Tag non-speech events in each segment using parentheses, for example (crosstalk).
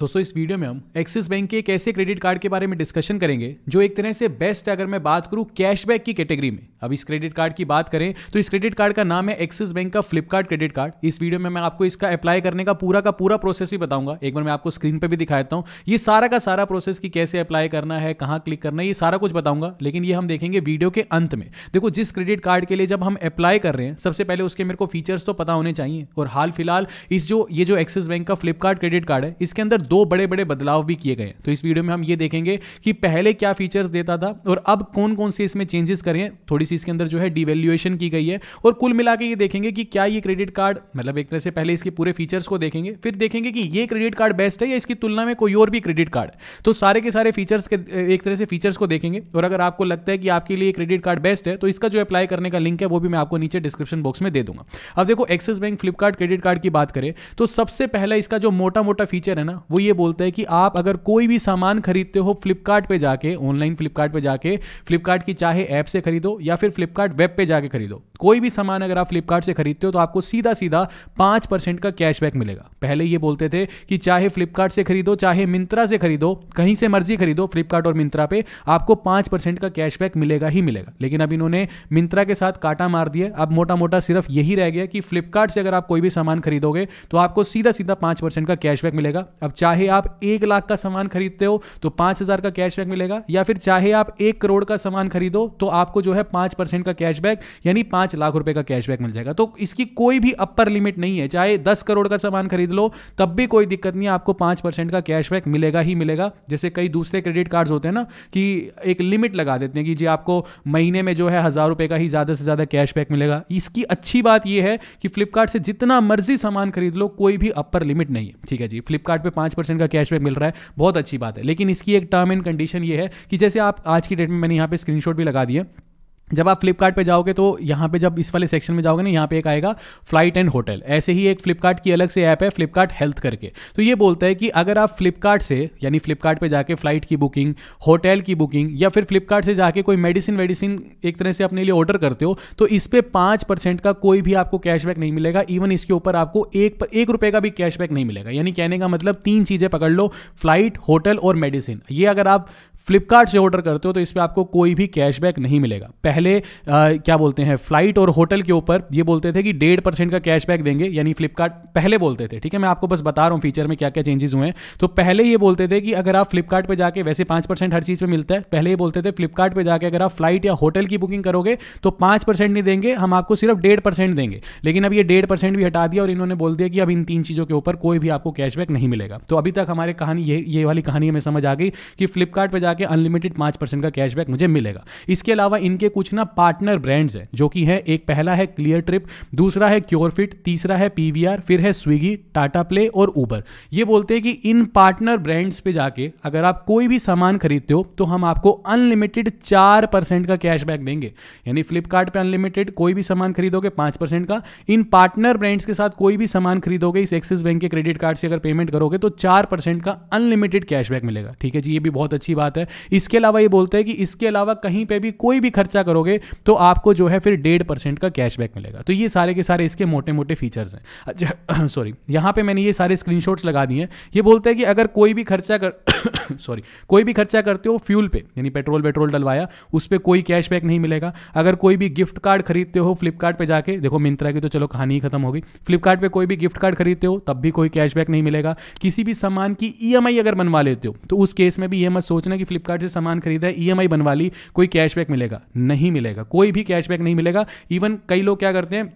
दोस्तों इस वीडियो में हम एक्सिस बैंक के एक ऐसे क्रेडिट कार्ड के बारे में डिस्कशन करेंगे जो एक तरह से बेस्ट अगर मैं बात करूं कैशबैक की कैटेगरी में अब इस क्रेडिट कार्ड की बात करें तो इस क्रेडिट कार्ड का नाम है एक्सिस बैंक का फ्लिपकार्ट क्रेडिट कार्ड इस वीडियो में मैं आपको इसका अप्लाई करने का पूरा का पूरा प्रोसेस भी बताऊंगा एक बार मैं आपको स्क्रीन पर भी दिखाता हूँ ये सारा का सारा प्रोसेस की कैसे अप्लाई करना है कहाँ क्लिक करना है ये सारा कुछ बताऊंगा लेकिन ये हम देखेंगे वीडियो के अंत में देखो जिस क्रेडिट कार्ड के लिए जब हम अप्लाई कर रहे हैं सबसे पहले उसके मेरे को फीचर्स तो पता होने चाहिए और हाल फिलहाल इस जो ये जो एक्सिस बैंक का फ्लिपकार्ट क्रेडिट कार्ड है इसके अंदर दो बड़े बड़े बदलाव भी किए गए तो इस वीडियो में हम ये देखेंगे कि पहले क्या फीचर्स देता था और अब कौन कौन से इसमें चेंजेस करें थोड़ी सी इसके अंदर जो है डिवेल्युएशन की गई है और कुल मिला के ये देखेंगे कि क्या ये क्रेडिट कार्ड मतलब एक तरह से पहले इसके पूरे फीचर्स को देखेंगे फिर देखेंगे कि ये क्रेडिट कार्ड बेस्ट है या इसकी तुलना में कोई और भी क्रेडिट कार्ड तो सारे के सारे फीचर्स के एक तरह से फीचर्स को देखेंगे और अगर आपको लगता है कि आपके लिए क्रेडिट कार्ड बेस्ट है तो इसका जो अप्लाई करने का लिंक है वो भी मैं आपको नीचे डिस्क्रिप्शन बॉक्स में दे दूंगा अब देखो Axis bank Flipkart credit card की बात करें तो सबसे पहला इसका जो मोटा मोटा फीचर है ना वो ये बोलता है कि आप अगर कोई भी सामान खरीदते हो फ्लिपकार्ट पे जाके ऑनलाइन फ्लिपकार्ट पे जाके फ्लिपकार्ट की चाहे ऐप से खरीदो या फिर फ्लिपकार्ट वेब पे जाके खरीदो कोई भी सामान अगर आप फ्लिपकार्ट से खरीदते हो तो आपको सीधा सीधा पांच परसेंट का कैशबैक मिलेगा पहले ये बोलते थे कि चाहे फ्लिपकार्ट से खरीदो चाहे मिंत्रा से खरीदो कहीं से मर्जी खरीदो फ्लिपकार्ट और मिंत्रा पे आपको पांच परसेंट का कैशबैक मिलेगा ही मिलेगा लेकिन अब इन्होंने मिंत्रा के साथ काटा मार दिया अब मोटा मोटा सिर्फ यही रह गया कि फ्लिपकार्ट से अगर आप कोई भी सामान खरीदोगे तो आपको सीधा सीधा पांच परसेंट का कैशबैक मिलेगा अब चाहे चाहे आप एक लाख का सामान खरीदते हो तो पांच हज़ार का कैशबैक मिलेगा या फिर चाहे आप एक करोड़ का सामान खरीदो तो आपको जो है पांच परसेंट का कैशबैक यानी पांच लाख रुपए का कैशबैक मिल जाएगा तो इसकी कोई भी अपर लिमिट नहीं है चाहे दस करोड़ का सामान खरीद लो तब भी कोई दिक्कत नहीं है आपको पांच परसेंट का कैशबैक मिलेगा ही मिलेगा जैसे कई दूसरे क्रेडिट कार्ड होते हैं ना कि एक लिमिट लगा देते हैं कि जी आपको महीने में जो है हज़ार रुपए का ही ज़्यादा से ज़्यादा कैशबैक मिलेगा इसकी अच्छी बात यह है कि फ्लिपकार्ट से जितना मर्जी सामान खरीद लो कोई भी अपर लिमिट नहीं है ठीक है जी फ्लिपकार्ट पे परसेंट का कैशबैक मिल रहा है बहुत अच्छी बात है लेकिन इसकी एक टर्म एंड कंडीशन ये है कि जैसे आप आज की डेट में मैंने यहाँ पे स्क्रीनशॉट भी लगा दिए जब आप फ्लिपकार्ट पे जाओगे तो यहाँ पे जब इस वाले सेक्शन में जाओगे ना यहाँ पे एक आएगा फ्लाइट एंड होटल ऐसे ही एक फ्लिपकार्ट की अलग से ऐप है फ्लिपकार्ट हेल्थ करके तो ये बोलता है कि अगर आप फ्लिपकार्ट से यानी फ्लिपकार्ट पे जाके फ्लाइट की बुकिंग होटल की बुकिंग या फिर फ्लिपकार्ट से जाके कोई मेडिसिन वेडिसिन एक तरह से अपने लिए ऑर्डर करते हो तो इस पर पाँच परसेंट का कोई भी आपको कैशबैक नहीं मिलेगा इवन इसके ऊपर आपको एक पर एक रुपये का भी कैशबैक नहीं मिलेगा यानी कहने का मतलब तीन चीज़ें पकड़ लो फ्लाइट होटल और मेडिसिन ये अगर आप फ्लिपकार्ट से ऑर्डर करते हो तो इस पर आपको कोई भी कैशबैक नहीं मिलेगा पहले आ, क्या बोलते हैं फ्लाइट और होटल के ऊपर ये बोलते थे कि डेढ़ परसेंट का कैशबैक देंगे यानी फ्लिपकार्ट पहले बोलते थे ठीक है मैं आपको बस बता रहा हूँ फीचर में क्या क्या चेंजेस हुए हैं तो पहले ये बोलते थे कि अगर आप फ्लिपकार्ट पर जाके वैसे पाँच परसेंट हर चीज़ पर मिलता है पहले ये बोलते थे फ्लिपकार्ट पर जाके अगर आप फ्लाइट या होटल की बुकिंग करोगे तो पाँच परसेंट नहीं देंगे हम आपको सिर्फ डेढ़ परसेंट देंगे लेकिन अब ये डेढ़ परसेंट भी हटा दिया और इन्होंने बोल दिया कि अब इन तीन चीज़ों के ऊपर कोई भी आपको कैशबैक नहीं मिलेगा तो अभी तक हमारे कहानी ये ये वाली कहानी हमें समझ आ गई कि फ्लिपकार्ट जाके के अनलिमिटेड पांच परसेंट का कैशबैक मुझे मिलेगा इसके अलावा इनके कुछ ना पार्टनर ब्रांड्स हैं जो कि है एक पहला है क्लियर ट्रिप दूसरा है क्योरफिट तीसरा है पीवीआर फिर है स्विगी टाटा प्ले और ऊबर ये बोलते हैं कि इन पार्टनर ब्रांड्स पे जाके अगर आप कोई भी सामान खरीदते हो तो हम आपको अनलिमिटेड चार परसेंट का कैशबैक देंगे यानी फ्लिपकार्ट अनलिमिटेड कोई भी सामान खरीदोगे पांच परसेंट का इन पार्टनर ब्रांड्स के साथ कोई भी सामान खरीदोगे इस एक्सिस बैंक के क्रेडिट कार्ड से अगर पेमेंट करोगे तो चार परसेंट का अनलिमिटेड कैशबैक मिलेगा ठीक है जी ये भी बहुत अच्छी बात है है इसके अलावा ये बोलते हैं कि इसके अलावा कहीं पर भी कोई भी खर्चा करोगे तो आपको जो है फिर डेढ़ परसेंट का कैशबैक मिलेगा तो ये सारे के सारे इसके मोटे मोटे फीचर्स हैं अच्छा सॉरी (clears throat) यहाँ पर मैंने ये सारे स्क्रीनशॉट्स लगा दिए ये बोलते हैं कि अगर कोई भी खर्चा कर सॉरी (coughs) कोई भी खर्चा करते हो फ्यूल पे यानी पेट्रोल पेट्रोल डलवाया उस पर कोई कैशबैक नहीं मिलेगा अगर कोई भी गिफ्ट कार्ड खरीदते हो फ्लिपकार्ट पे जाके देखो मिंत्रा की तो चलो कहानी ही खत्म होगी फ्लिपकार्ट पे कोई भी गिफ्ट कार्ड खरीदते हो तब भी कोई कैशबैक नहीं मिलेगा किसी भी सामान की ई e अगर बनवा लेते हो तो उस केस में भी ये मत सोचना कि फ्लिपकार्ट से सामान खरीदा है ईएमआई e बनवा ली कोई कैशबैक मिलेगा नहीं मिलेगा कोई भी कैशबैक नहीं मिलेगा इवन कई लोग क्या करते हैं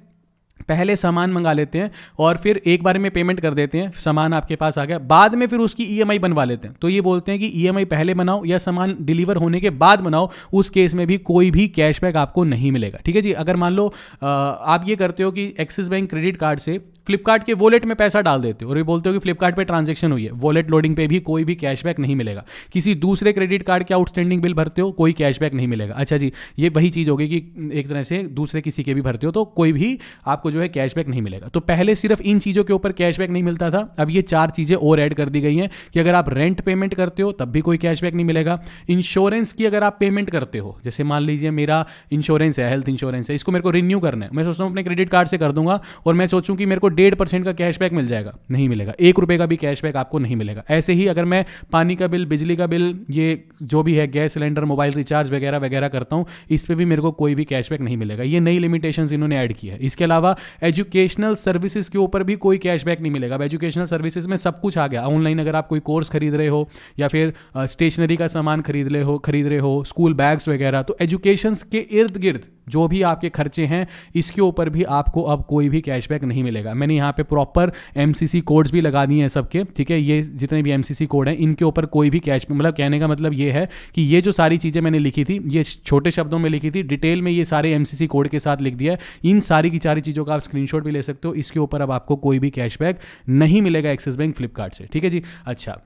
पहले सामान मंगा लेते हैं और फिर एक बार में पेमेंट कर देते हैं सामान आपके पास आ गया बाद में फिर उसकी ईएमआई e बनवा लेते हैं तो ये बोलते हैं कि ईएमआई e पहले बनाओ या सामान डिलीवर होने के बाद बनाओ उस केस में भी कोई भी कैशबैक आपको नहीं मिलेगा ठीक है जी अगर मान लो आप ये करते हो कि एक्सिस बैंक क्रेडिट कार्ड से फ्लिपकार्ट के वॉलेट में पैसा डाल देते हो और ये बोलते हो कि फ्लिपकार्ट पे ट्रांजेक्शन हुई है वॉलेट लोडिंग पे भी कोई भी कैशबैक नहीं मिलेगा किसी दूसरे क्रेडिट कार्ड के आउटस्टैंडिंग बिल भरते हो कोई कैशबैक नहीं मिलेगा अच्छा जी ये वही चीज़ होगी कि एक तरह से दूसरे किसी के भी भरते हो तो कोई भी आपको जो है कैशबैक नहीं मिलेगा तो पहले सिर्फ इन चीज़ों के ऊपर कैशबैक नहीं मिलता था अब ये चार चीज़ें और ऐड कर दी गई हैं कि अगर आप रेंट पेमेंट करते हो तब भी कोई कैशबैक नहीं मिलेगा इंश्योरेंस की अगर आप पेमेंट करते हो जैसे मान लीजिए मेरा इंश्योरेंस है हेल्थ इंश्योरेंस है इसको मेरे को रिन्यू करना है मैं सोचता हूँ अपने क्रेडिट कार्ड से कर दूंगा और मैं सोचूँ कि मेरे को डेढ़ परसेंट का कैशबैक मिल जाएगा नहीं मिलेगा एक रुपये का भी कैशबैक आपको नहीं मिलेगा ऐसे ही अगर मैं पानी का बिल बिजली का बिल ये जो भी है गैस सिलेंडर मोबाइल रिचार्ज वगैरह वगैरह करता हूँ इस पर भी मेरे को कोई भी कैशबैक नहीं मिलेगा ये नई लिमिटेशन इन्होंने ऐड की है इसके अलावा एजुकेशनल सर्विसेज के ऊपर भी कोई कैशबैक नहीं मिलेगा अब एजुकेशनल सर्विसेज में सब कुछ आ गया ऑनलाइन अगर आप कोई कोर्स खरीद रहे हो या फिर स्टेशनरी का सामान खरीद रहे हो खरीद रहे हो स्कूल बैग्स वगैरह तो एजुकेशन के इर्द गिर्द जो भी आपके खर्चे हैं इसके ऊपर भी आपको अब कोई भी कैशबैक नहीं मिलेगा मैंने यहाँ पे प्रॉपर एम कोड्स भी लगा दिए हैं सबके ठीक है ये जितने भी एम कोड हैं इनके ऊपर कोई भी कैच मतलब कहने का मतलब ये है कि ये जो सारी चीज़ें मैंने लिखी थी ये छोटे शब्दों में लिखी थी डिटेल में ये सारे एम कोड के साथ लिख दिया है इन सारी की सारी चीज़ों का आप स्क्रीनशॉट भी ले सकते हो इसके ऊपर अब आपको कोई भी कैशबैक नहीं मिलेगा एक्सिस बैंक फ्लिपकार्ट से ठीक है जी अच्छा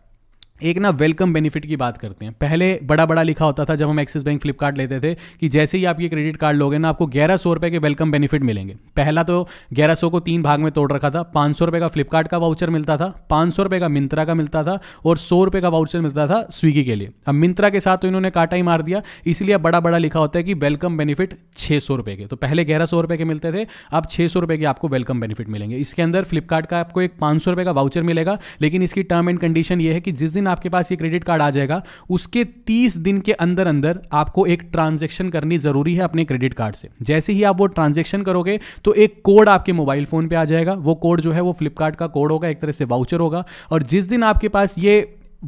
एक ना वेलकम बेनिफिट की बात करते हैं पहले बड़ा बड़ा लिखा होता था जब हम एक्सिस बैंक फ्लिपकार्ट लेते थे कि जैसे ही आप ये क्रेडिट कार्ड लोगे ना आपको ग्यारह सौ रुपये के वेलकम बेनिफिट मिलेंगे पहला तो ग्यारह सौ को तीन भाग में तोड़ रखा था पाँच सौ रुपये का फ्लिपकार्ट का वाउचर मिलता था पाँच सौ रुपये का मिंत्रा का मिलता था और सौ रुपये का वाउचर मिलता था स्विगी के लिए अब मिंत्रा के साथ तो इन्होंने काटा ही मार दिया इसलिए बड़ा बड़ा लिखा होता है कि वेलकम बेनिफिट छः सौ रुपये के तो पहले ग्यारह सौ रुपये के मिलते थे अब छः सौ रुपये के आपको वेलकम बेनिफिट मिलेंगे इसके अंदर फ्लिपकार्ट का आपको एक पाँच सौ रुपये का वाउचर मिलेगा लेकिन इसकी टर्म एंड कंडीशन ये है कि जिस दिन आपके पास ये क्रेडिट कार्ड आ जाएगा उसके तीस दिन के अंदर अंदर आपको एक ट्रांजेक्शन करनी ज़रूरी है अपने क्रेडिट कार्ड से जैसे ही आप वो ट्रांजेक्शन करोगे तो एक कोड आपके मोबाइल फ़ोन पर आ जाएगा वो कोड जो है वो फ्लिपकार्ट का कोड होगा एक तरह से वाउचर होगा और जिस दिन आपके पास ये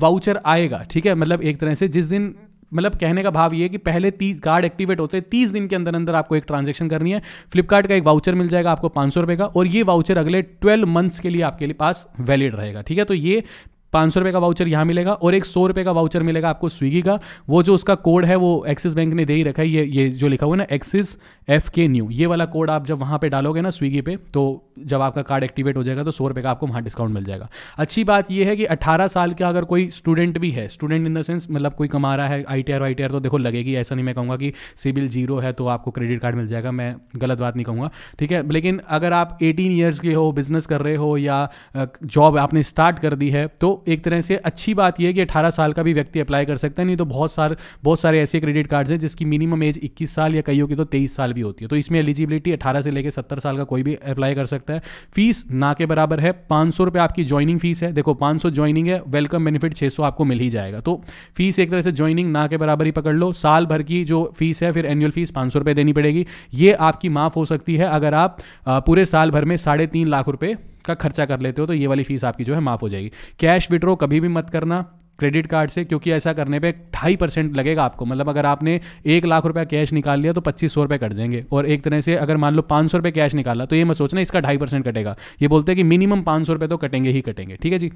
वाउचर आएगा ठीक है मतलब एक तरह से जिस दिन मतलब कहने का भाव ये है कि पहले तीस कार्ड एक्टिवेट होते हैं तीस दिन के अंदर अंदर आपको एक ट्रांजेक्शन करनी है फ्लिपकार्ट का एक वाउचर मिल जाएगा आपको पाँच सौ रुपये का और ये वाउचर अगले ट्वेल्व मंथ्स के लिए आपके लिए पास वैलिड रहेगा ठीक है तो ये पाँच सौ रुपये का वाउचर यहाँ मिलेगा और एक सौ रुपये का वाउचर मिलेगा आपको स्विगी का वो जो उसका कोड है वो एक्सिस बैंक ने दे ही रखा है ये ये जो लिखा हुआ है ना एक्सिस एफ के न्यू ये वाला कोड आप जब वहाँ पे डालोगे ना स्विगी पे तो जब आपका कार्ड एक्टिवेट हो जाएगा तो सौ रुपये का आपको वहाँ डिस्काउंट मिल जाएगा अच्छी बात यह है कि अट्ठारह साल का अगर कोई स्टूडेंट भी है स्टूडेंट इन द सेंस मतलब कोई कमा रहा है आई टी आर तो देखो लगेगी ऐसा नहीं मैं कहूँगा कि सिविल जीरो है तो आपको क्रेडिट कार्ड मिल जाएगा मैं गलत बात नहीं कहूँगा ठीक है लेकिन अगर आप एटीन ईयर्स के हो बिजनेस कर रहे हो या जॉब आपने स्टार्ट कर दी है तो एक तरह से अच्छी बात यह है कि अठारह साल का भी व्यक्ति अप्लाई कर सकता है नहीं तो बहुत सारे बहुत सारे ऐसे क्रेडिट कार्ड्स हैं जिसकी मिनिमम एज इक्कीस साल या कईयों की तो तेईस साल भी होती है तो इसमें एलिजिबिलिटी अठारह से लेकर सत्तर साल का कोई भी अप्लाई कर सकता है फीस ना के बराबर है पाँच सौ रुपये आपकी ज्वाइनिंग फीस है देखो पाँच सौ ज्वाइनिंग है वेलकम बेनिफिट छः सौ आपको मिल ही जाएगा तो फीस एक तरह से ज्वाइनिंग ना के बराबर ही पकड़ लो साल भर की जो फीस है फिर एनुअल फीस पाँच सौ रुपये देनी पड़ेगी ये आपकी माफ़ हो सकती है अगर आप पूरे साल भर में साढ़े तीन लाख रुपये का खर्चा कर लेते हो तो ये वाली फीस आपकी जो है माफ़ हो जाएगी कैश विड्रॉ कभी भी मत करना क्रेडिट कार्ड से क्योंकि ऐसा करने पे ढाई परसेंट लगेगा आपको मतलब अगर आपने एक लाख रुपया कैश निकाल लिया तो पच्चीस सौ रुपये कट जाएंगे और एक तरह से अगर मान लो पाँच सौ रुपये कैश निकाला तो ये मत सोचना इसका ढाई परसेंट कटेगा ये बोलते हैं कि मिनिमम पाँच सौ रुपये तो कटेंगे ही कटेंगे ठीक है जी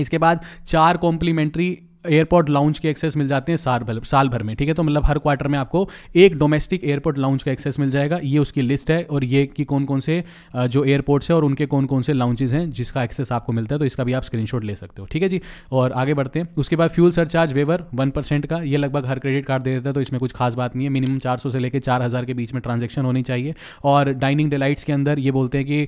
इसके बाद चार कॉम्प्लीमेंट्री एयरपोर्ट लाउंज के एक्सेस मिल जाते हैं साल भर साल भर में ठीक है तो मतलब हर क्वार्टर में आपको एक डोमेस्टिक एयरपोर्ट लाउंज का एक्सेस मिल जाएगा ये उसकी लिस्ट है और ये कि कौन कौन से जो एयरपोर्ट्स हैं और उनके कौन कौन से लाउंजेज हैं जिसका एक्सेस आपको मिलता है तो इसका भी आप स्क्रीन ले सकते हो ठीक है जी और आगे बढ़ते हैं उसके बाद fuel surcharge waiver one percent का ये लगभग हर क्रेडिट कार्ड दे देता है तो इसमें कुछ खास बात नहीं है मिनिमम चार सौ से लेकर चार हज़ार के बीच में ट्रांजेक्शन होनी चाहिए और डाइनिंग डिलाइट्स के अंदर ये बोलते हैं कि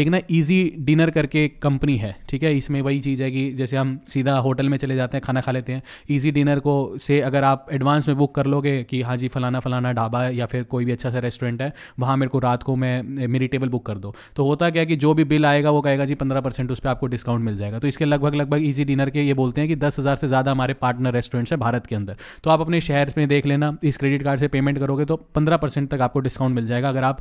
एक ना ईजी डिनर करके कंपनी है ठीक है इसमें वही चीज़ है कि जैसे हम सीधा होटल में चले जाते हैं खाना खा लेते हैं ईजी डिनर को से अगर आप एडवांस में बुक कर लोगे कि हाँ जी फलाना फलाना ढाबा या फिर कोई भी अच्छा सा रेस्टोरेंट है वहाँ मेरे को रात को मैं मेरी टेबल बुक कर दो तो होता क्या है कि जो भी बिल आएगा वो कहेगा जी पंद्रह परसेंट उस पर आपको डिस्काउंट मिल जाएगा तो इसके लगभग लगभग ईजी डिनर के ये बोलते हैं कि दस हज़ार से ज़्यादा हमारे पार्टनर रेस्टोरेंट्स हैं भारत के अंदर तो आप अपने शहर में देख लेना इस क्रेडिट कार्ड से पेमेंट करोगे तो पंद्रह परसेंट तक आपको डिस्काउंट मिल जाएगा अगर आप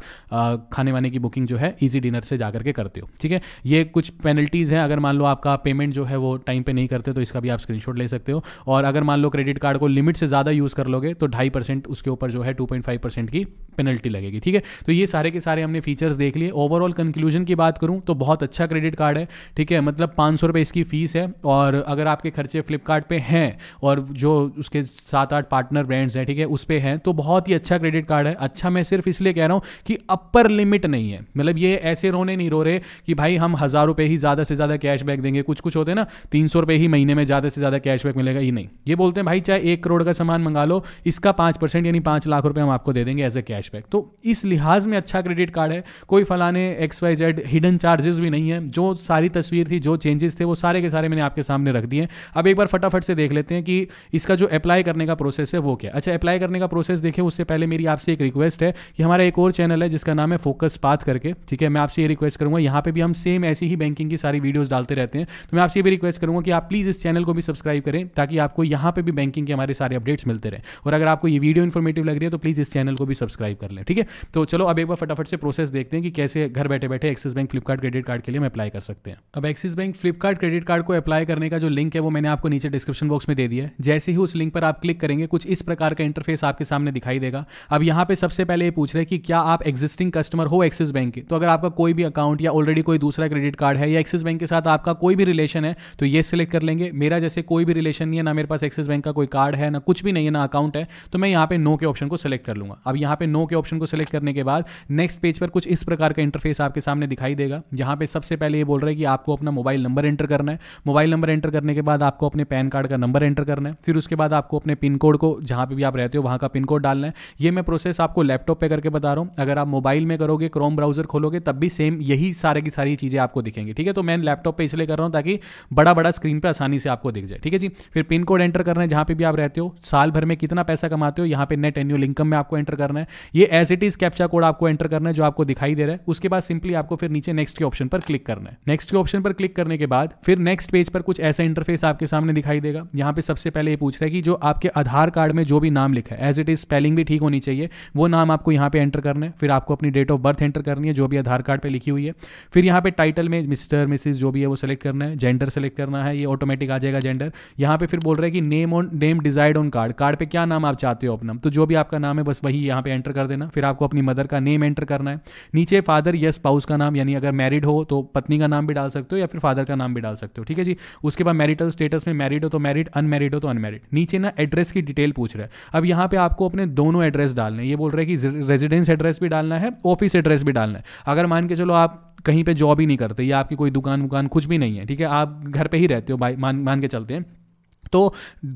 खाने वाने की बुकिंग जो है ईजी डिनर से जा करके करते हो ठीक है ये कुछ पेनल्टीज़ हैं अगर मान लो आपका पेमेंट जो है वो टाइम पर नहीं करते तो इसका भी आप स्क्रीनशॉट ले सकते सकते हो और अगर मान लो क्रेडिट कार्ड को लिमिट से ज़्यादा यूज़ कर लोगे तो ढाई परसेंट उसके ऊपर जो है टू पॉइंट फाइव परसेंट की पेनल्टी लगेगी ठीक है तो ये सारे के सारे हमने फीचर्स देख लिए ओवरऑल कंक्लूजन की बात करूं तो बहुत अच्छा क्रेडिट कार्ड है ठीक है मतलब पाँच सौ रुपये इसकी फ़ीस है और अगर आपके खर्चे फ्लिपकार्ट पे हैं और जो उसके सात आठ पार्टनर ब्रांड्स हैं ठीक है उस पर हैं तो बहुत ही अच्छा क्रेडिट कार्ड है अच्छा मैं सिर्फ इसलिए कह रहा हूँ कि अपर लिमिट नहीं है मतलब ये ऐसे रोने नहीं रो रहे कि भाई हम हज़ार रुपये ही ज़्यादा से ज़्यादा कैशबैक देंगे कुछ कुछ होते ना तीन सौ रुपये ही महीने में ज़्यादा से ज़्यादा कैशबैक प्रोडक्ट मिलेगा ये नहीं ये बोलते हैं भाई चाहे एक करोड़ का सामान मंगा लो इसका पाँच परसेंट यानी पाँच लाख रुपये हम आपको दे देंगे एज ए कैशबैक तो इस लिहाज में अच्छा क्रेडिट कार्ड है कोई फलाने X Y Z hidden charges भी नहीं है जो सारी तस्वीर थी जो चेंजेस थे वो सारे के सारे मैंने आपके सामने रख दिए अब एक बार फटाफट से देख लेते हैं कि इसका जो अप्लाई करने का प्रोसेस है वो क्या अच्छा अप्लाई करने का प्रोसेस देखें उससे पहले मेरी आपसे एक रिक्वेस्ट है कि हमारा एक और चैनल है जिसका नाम है फोकस पाथ करके ठीक है मैं आपसे ये रिक्वेस्ट करूँगा यहाँ पे भी हम सेम ऐसी ही बैंकिंग की सारी वीडियोज़ डालते रहते हैं तो मैं आपसे ये भी रिक्वेस्ट करूँगा कि आप प्लीज़ इस चैनल को भी सब्सक्राइब करें करें ताकि आपको यहाँ पर भी बैंकिंग के हमारे सारे अपडेट्स मिलते रहें और अगर आपको ये वीडियो इन्फॉर्मेटिव लग रही है तो प्लीज़ इस चैनल को भी सब्सक्राइब कर लें ठीक है तो चलो अब एक बार फटाफट से प्रोसेस देखते हैं कि कैसे घर बैठे बैठे Axis bank Flipkart credit card के लिए हम अप्लाई कर सकते हैं अब Axis bank Flipkart credit card को अप्लाई करने का जो लिंक है वो मैंने आपको नीचे डिस्क्रिप्शन बॉक्स में दे दिया है जैसे ही उस लिंक पर आप क्लिक करेंगे कुछ इस प्रकार का इंटरफेस आपके सामने दिखाई देगा अब यहाँ पे सबसे पहले ये पूछ रहे हैं कि क्या आप एक्जिस्टिंग कस्टमर हो एक्सिस बैंक के तो अगर आपका कोई भी अकाउंट या ऑलरेडी कोई दूसरा क्रेडिट कार्ड है या एक्सिस बैंक के साथ आपका कोई भी रिलेशन है तो ये सिलेक्ट कर लेंगे मेरा जैसे कोई भी रिलेशन रजिस्ट्रेशन नहीं है ना मेरे पास एक्सिस बैंक का कोई कार्ड है ना कुछ भी नहीं है ना अकाउंट है तो मैं यहाँ पे नो के ऑप्शन को सिलेक्ट कर लूँगा अब यहाँ पे नो के ऑप्शन को सिलेक्ट करने के बाद नेक्स्ट पेज पर कुछ इस प्रकार का इंटरफेस आपके सामने दिखाई देगा यहाँ पे सबसे पहले ये बोल रहा है कि आपको अपना मोबाइल नंबर एंटर करना है मोबाइल नंबर एंटर करने के बाद आपको अपने पैन कार्ड का नंबर एंटर करना है फिर उसके बाद आपको अपने पिन कोड को जहाँ पे भी आप रहते हो वहाँ का पिन कोड डालना है ये मैं प्रोसेस आपको लैपटॉप पे करके बता रहा हूँ अगर आप मोबाइल में करोगे क्रोम ब्राउजर खोलोगे तब भी सेम यही सारे की सारी चीज़ें आपको दिखेंगी ठीक है तो मैं लैपटॉप पर इसलिए कर रहा हूँ ताकि बड़ा बड़ा स्क्रीन पर आसानी से आपको दिख जाए ठीक है जी फिर पिन कोड एंटर करना है जहां पे भी आप रहते हो साल भर में कितना पैसा कमाते हो यहां पे नेट एन्यूअल इनकम में आपको एंटर करना है ये as it is captcha code आपको एंटर करना है जो आपको दिखाई दे रहा है उसके बाद सिंपली आपको फिर नीचे नेक्स्ट के ऑप्शन पर क्लिक करना है नेक्स्ट के ऑप्शन पर क्लिक करने के बाद फिर नेक्स्ट पेज पर कुछ ऐसा इंटरफेस आपके सामने दिखाई देगा यहां पर सबसे पहले ये पूछ रहा है कि जो आपके आधार कार्ड में जो भी नाम लिखा है एज इट इज स्पेलिंग भी ठीक होनी चाहिए वो नाम आपको यहां पर एंटर करना है फिर आपको अपनी डेट ऑफ बर्थ एंटर करनी है जो भी आधार कार्ड पर लिखी हुई है फिर यहां पर टाइटल में मिस्टर मिसिस जो भी है वो सेलेक्ट करना है जेंडर सेलेक्ट करना है ये ऑटोमेटिक आ जाएगा जेंडर यहाँ पे फिर बोल रहे हैं कि name on name desired on card card पे क्या नाम आप चाहते हो अपना तो जो भी आपका नाम है बस वही यहाँ पे एंटर कर देना फिर आपको अपनी मदर का नेम एंटर करना है नीचे फादर यस स्पाउस का नाम यानी अगर मैरिड हो तो पत्नी का नाम भी डाल सकते हो या फिर फादर का नाम भी डाल सकते हो ठीक है जी उसके बाद मैरिटल स्टेटस में मैरिड हो तो मैरिड अनमेरिड हो तो अनमेरिड नीचे ना एड्रेस की डिटेल पूछ रहा है अब यहाँ पे आपको अपने दोनों एड्रेस डालने ये बोल रहे हैं कि रेजिडेंस एड्रेस भी डालना है ऑफिस एड्रेस भी डालना है अगर मान के चलो आप कहीं पे जॉब ही नहीं करते या आपकी कोई दुकान वुकान कुछ भी नहीं है ठीक है आप घर पे ही रहते हो मान मान के चलते हैं तो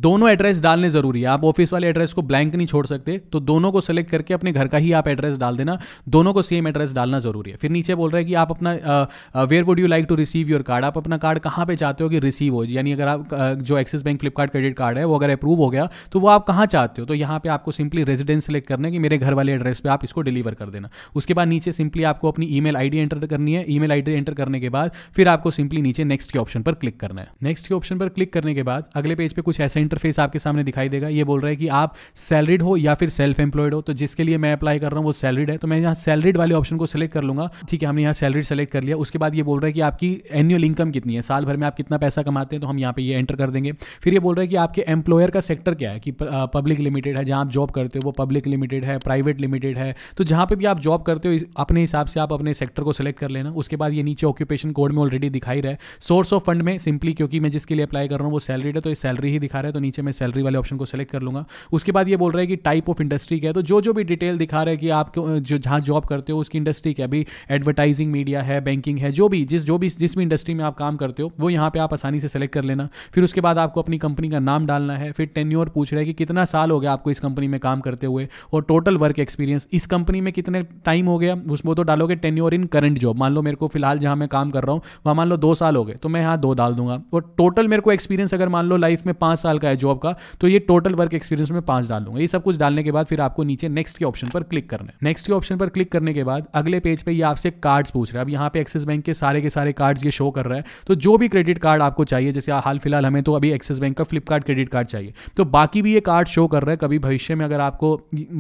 दोनों एड्रेस डालने ज़रूरी है आप ऑफिस वाले एड्रेस को ब्लैंक नहीं छोड़ सकते तो दोनों को सेलेक्ट करके अपने घर का ही आप एड्रेस डाल देना दोनों को सेम एड्रेस डालना ज़रूरी है फिर नीचे बोल रहा है कि आप अपना where would you like to receive your card आप अपना कार्ड कहाँ पे चाहते हो कि रिसीव हो यानी अगर आप जो Axis bank Flipkart credit card है वो अगर अप्रूव हो गया तो वो आप कहाँ चाहते हो तो यहाँ पर आपको सिंपली रेजिडेंस सेलेक्ट करना है कि मेरे घर वाले एड्रेस पर आप इसको डिलीवर कर देना उसके बाद नीचे सिंपली आपको अपनी ई मेल एंटर करनी है ई मेल एंटर करने के बाद फिर आपको सिंपली नीचे नेक्स्ट के ऑप्शन पर क्लिक करना है नेक्स्ट के ऑप्शन पर क्लिक करने के बाद अगले पेज पे कुछ ऐसा इंटरफेस आपके सामने दिखाई देगा ये बोल रहा है कि आप सैलरीड हो या फिर सेल्फ एम्प्लॉयड हो तो जिसके लिए मैं अप्लाई कर रहा हूँ वो सैलरीड है तो मैं यहाँ सैलरीड वाले ऑप्शन को सिलेक्ट कर लूँगा ठीक है हमने यहाँ सैलरीड सेलेक्ट कर लिया उसके बाद ये बोल रहा है कि आपकी एनुअल इनकम कितनी है साल भर में आप कितना पैसा कमाते हैं तो हम यहाँ पे ये एंटर कर देंगे फिर ये बोल रहा है कि आपके एम्प्लॉयर का सेक्टर क्या है कि पब्लिक लिमिटेड है जहाँ आप जॉब करते हो वो पब्लिक लिमिटेड है प्राइवेट लिमिटेड है तो जहाँ पे भी आप जॉब करते हो अपने हिसाब से आप अपने सेक्टर को सिलेक्ट कर लेना उसके बाद ये नीचे ऑक्यूपेशन कोड में ऑलरेडी दिखाई रहा है सोर्स ऑफ फंड में सिंपली क्योंकि मैं जिसके लिए अप्लाई कर रहा हूँ वो सैलरीड है तो इस सैलरी ही दिखा रहा है तो नीचे मैं सैलरी वाले ऑप्शन को सेलेक्ट कर लूँगा उसके बाद ये बोल रहा है कि टाइप ऑफ इंडस्ट्री क्या है तो जो जो भी डिटेल दिखा रहा है कि आप जो जहाँ जॉब करते हो उसकी इंडस्ट्री क्या अभी एडवर्टाइजिंग मीडिया है बैंकिंग है जो भी जिस जो भी जिस भी इंडस्ट्री में आप काम करते हो वो यहाँ पर आप आसानी से सेलेक्ट कर लेना फिर उसके बाद आपको अपनी कंपनी का नाम डालना है फिर टेन्योर पूछ रहे हैं कि कितना साल हो गया आपको इस कंपनी में काम करते हुए और टोटल वर्क एक्सपीरियंस इस कंपनी में कितने टाइम हो गया उसमें तो डालोगे टेन्योर इन करंट जॉब मान लो मेरे को फिलहाल जहाँ मैं काम कर रहा हूँ वहाँ मान लो दो साल हो गए तो मैं यहाँ दो डाल दूंगा और टोटल मेरे को एक्सपीरियंस अगर मान लो लाइफ लाइफ में पांच साल का है जॉब का तो ये टोटल वर्क एक्सपीरियंस में डाल डालूंगा ये सब कुछ डालने के बाद फिर आपको नीचे नेक्स्ट के ऑप्शन पर क्लिक करना है नेक्स्ट के ऑप्शन पर क्लिक करने के बाद अगले पेज पर आपसे कार्ड पूछ रहे हैं अब यहाँ पे एक्सिस बैंक के सारे के सारे कार्ड ये शो कर रहा है तो जो भी क्रेडिट कार्ड आपको चाहिए जैसे हाल फिलहाल हमें तो अभी एक्सिस बैंक का फ्लिपकार्ट क्रेडिट कार्ड चाहिए तो बाकी भी ये कार्ड शो कर रहा है कभी भविष्य में अगर आपको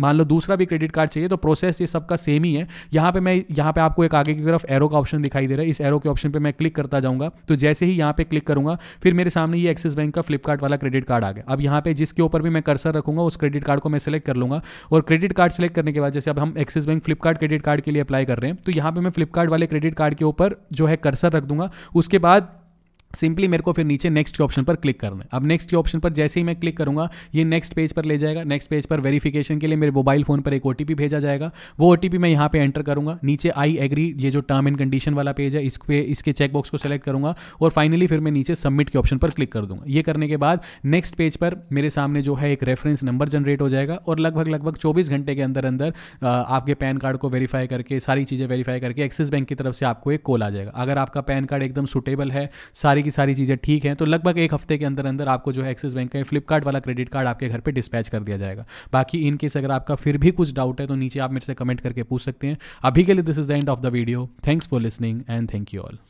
मान लो दूसरा भी क्रेडिट कार्ड चाहिए तो प्रोसेस ये सबका सेम ही है यहाँ पे मैं यहाँ पे आपको एक आगे की तरफ एरो का ऑप्शन दिखाई दे रहा है इस एरो के ऑप्शन पे मैं क्लिक करता जाऊंगा तो जैसे ही यहाँ पे क्लिक करूंगा फिर मेरे सामने ये एक्सिस बैंक का फ्लिपकार्ट फ्लिपकार्ट वाला क्रेडिट कार्ड आ गया अब यहाँ पे जिसके ऊपर भी मैं कर्सर रखूंगा उस क्रेडिट कार्ड को मैं सेलेक्ट कर लूँगा और क्रेडिट कार्ड सेलेक्ट करने के बाद जैसे अब हम Axis bank Flipkart credit card के लिए अप्लाई कर रहे हैं तो यहाँ पे मैं फ्लिपकार्ट वाले क्रेडिट कार्ड के ऊपर जो है कर्सर रख दूंगा उसके बाद सिंपली मेरे को फिर नीचे नेक्स्ट के ऑप्शन पर क्लिक करना है अब नेक्स्ट के ऑप्शन पर जैसे ही मैं क्लिक करूंगा ये नेक्स्ट पेज पर ले जाएगा नेक्स्ट पेज पर वेरिफिकेशन के लिए मेरे मोबाइल फोन पर एक ओ भेजा जाएगा वो ओ मैं यहाँ पे एंटर करूंगा नीचे आई एग्री ये जो टर्म एंड कंडीशन वाला पेज है इस इसके चेकबॉक्स को सेलेक्ट करूंगा और फाइनली फिर मैं नीचे सबमिट के ऑप्शन पर क्लिक कर दूंगा ये करने के बाद नेक्स्ट पेज पर मेरे सामने जो है एक रेफरेंस नंबर जनरेट हो जाएगा और लगभग लगभग चौबीस घंटे के अंदर अंदर आपके पैन कार्ड को वेरीफाई करके सारी चीज़ें वेरीफाई करके एक्सिस बैंक की तरफ से आपको एक कॉल आ जाएगा अगर आपका पैन कार्ड एकदम सुटेबल है सारी सारी की सारी चीज़ें ठीक हैं तो लगभग एक हफ्ते के अंदर अंदर आपको जो है एक्सिस बैंक का फ्लिपकार्ट वाला क्रेडिट कार्ड आपके घर पर डिस्पैच कर दिया जाएगा बाकी इन केस अगर आपका फिर भी कुछ डाउट है तो नीचे आप मेरे से कमेंट करके पूछ सकते हैं अभी के लिए this is the end of the video thanks for listening and thank you all